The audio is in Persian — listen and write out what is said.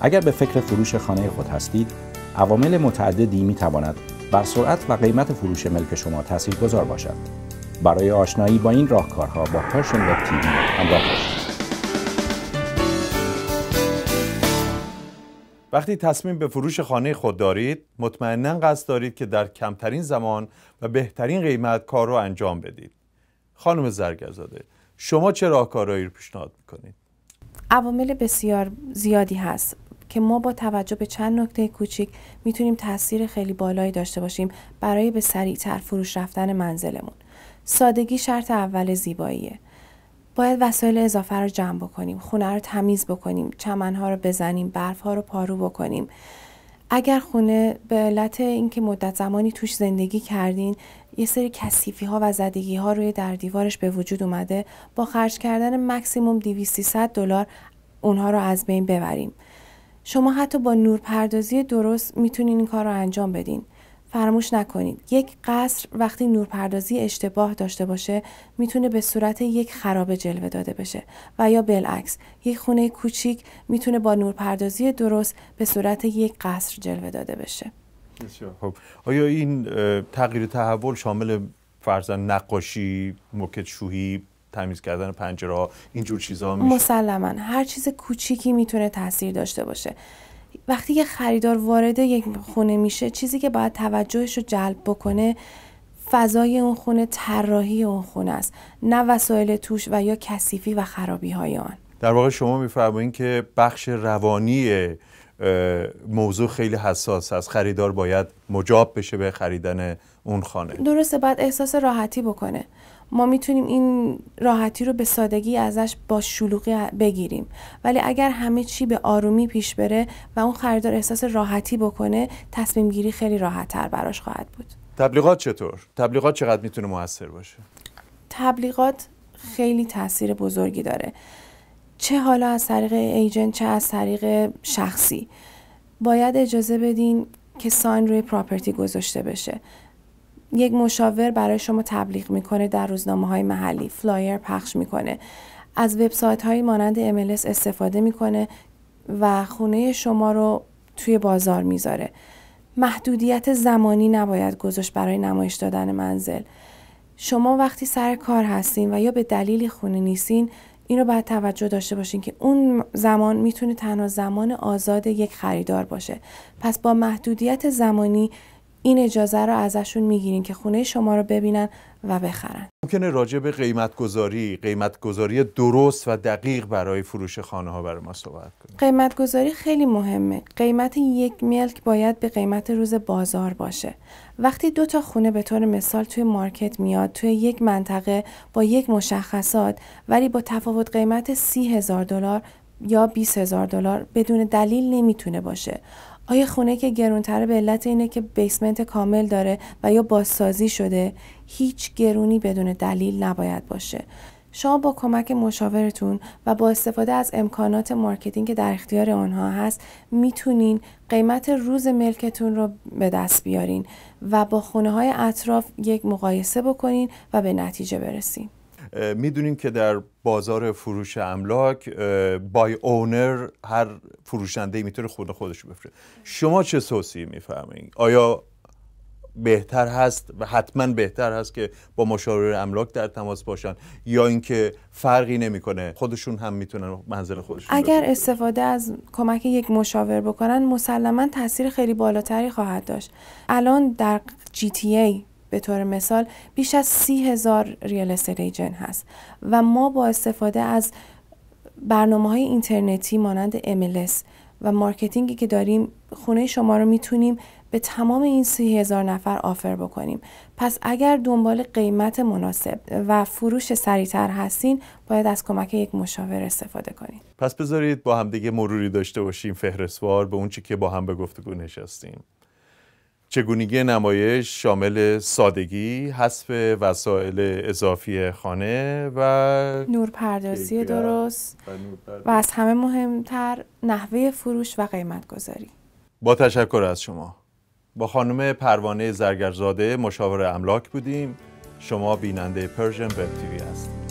اگر به فکر فروش خانه خود هستید عوامل متعددی می تواند بر سرعت و قیمت فروش ملک شما گذار باشد برای آشنایی با این راهکارها با پاشن وب تیوی همراه باشید وقتی تصمیم به فروش خانه خود دارید مطمئنا قصد دارید که در کمترین زمان و بهترین قیمت کار را انجام بدید خانم زرگزاده شما چه راهکارهایی رو پیشنهاد می‌کنید؟ عوامل بسیار زیادی هست که ما با توجه به چند نکته کوچیک میتونیم تاثیر خیلی بالایی داشته باشیم برای به سریعتر فروش رفتن منزلمون سادگی شرط اول زیباییه باید وسایل اضافه رو جمع بکنیم خونه رو تمیز بکنیم چمنها رو بزنیم برفها رو پارو بکنیم اگر خونه به علت اینکه مدت زمانی توش زندگی کردین یه سری کسیفی ها و زدگی ها روی در دیوارش به وجود اومده با خرج کردن مکسیموم 2300 دلار اونها رو از بین ببریم شما حتی با نورپردازی درست میتونین این کار رو انجام بدین. فراموش نکنید یک قصر وقتی نورپردازی اشتباه داشته باشه میتونه به صورت یک خرابه جلوه داده بشه و یا بالعکس یک خونه کوچیک میتونه با نورپردازی درست به صورت یک قصر جلوه داده بشه خب آیا این تغییر تحول شامل فرزن نقاشی موکت شوهی تمیز کردن پنجره ها اینجور چیزها میشه مسلما هر چیز کوچیکی میتونه تاثیر داشته باشه وقتی یه خریدار وارد یک خونه میشه چیزی که باید توجهش رو جلب بکنه فضای اون خونه طراحی اون خونه است نه وسایل توش و یا کثیفی و خرابی های آن در واقع شما میفرمایید که بخش روانی موضوع خیلی حساس است خریدار باید مجاب بشه به خریدن اون خانه درسته بعد احساس راحتی بکنه ما میتونیم این راحتی رو به سادگی ازش با شلوغی بگیریم ولی اگر همه چی به آرومی پیش بره و اون خریدار احساس راحتی بکنه تصمیم گیری خیلی راحت تر براش خواهد بود تبلیغات چطور تبلیغات چقدر میتونه موثر باشه تبلیغات خیلی تاثیر بزرگی داره چه حالا از طریق ایجنت چه از طریق شخصی باید اجازه بدین که ساین روی پراپرتی گذاشته بشه یک مشاور برای شما تبلیغ میکنه در روزنامه های محلی فلایر پخش میکنه از وبسایت هایی مانند MLS استفاده میکنه و خونه شما رو توی بازار میذاره محدودیت زمانی نباید گذاشت برای نمایش دادن منزل شما وقتی سر کار هستین و یا به دلیلی خونه نیستین این رو باید توجه داشته باشین که اون زمان میتونه تنها زمان آزاد یک خریدار باشه پس با محدودیت زمانی این اجازه رو ازشون میگیرین که خونه شما رو ببینن و بخرن ممکنه راجع به قیمت گذاری قیمت گذاری درست و دقیق برای فروش خانه ها برای ما صحبت کنیم قیمت گذاری خیلی مهمه قیمت یک ملک باید به قیمت روز بازار باشه وقتی دو تا خونه به طور مثال توی مارکت میاد توی یک منطقه با یک مشخصات ولی با تفاوت قیمت سی هزار دلار یا 20 هزار دلار بدون دلیل نمیتونه باشه آیا خونه که گرونتره به علت اینه که بیسمنت کامل داره و یا بازسازی شده هیچ گرونی بدون دلیل نباید باشه شما با کمک مشاورتون و با استفاده از امکانات مارکتینگ که در اختیار آنها هست میتونین قیمت روز ملکتون رو به دست بیارین و با خونه های اطراف یک مقایسه بکنین و به نتیجه برسین. میدونیم که در بازار فروش املاک بای اونر هر فروشنده میتونه خود خودش رو شما چه سوسی میفهمید؟ آیا بهتر هست و حتما بهتر هست که با مشاور املاک در تماس باشن یا اینکه فرقی نمیکنه خودشون هم میتونن منزل خودشون اگر استفاده از کمک یک مشاور بکنن مسلما تاثیر خیلی بالاتری خواهد داشت الان در جی تی ای به طور مثال بیش از سی هزار ریال استیت هست و ما با استفاده از برنامه های اینترنتی مانند MLS و مارکتینگی که داریم خونه شما رو میتونیم به تمام این سی هزار نفر آفر بکنیم پس اگر دنبال قیمت مناسب و فروش سریعتر هستین باید از کمک یک مشاور استفاده کنید پس بذارید با همدیگه مروری داشته باشیم فهرسوار به اون که با هم به گفتگو نشستیم چگونگی نمایش شامل سادگی، حذف وسایل اضافی خانه و نورپردازی درست و, و از همه مهمتر نحوه فروش و قیمت گذاری. با تشکر از شما. با خانم پروانه زرگرزاده مشاور املاک بودیم. شما بیننده پرژن وب تیوی هستید.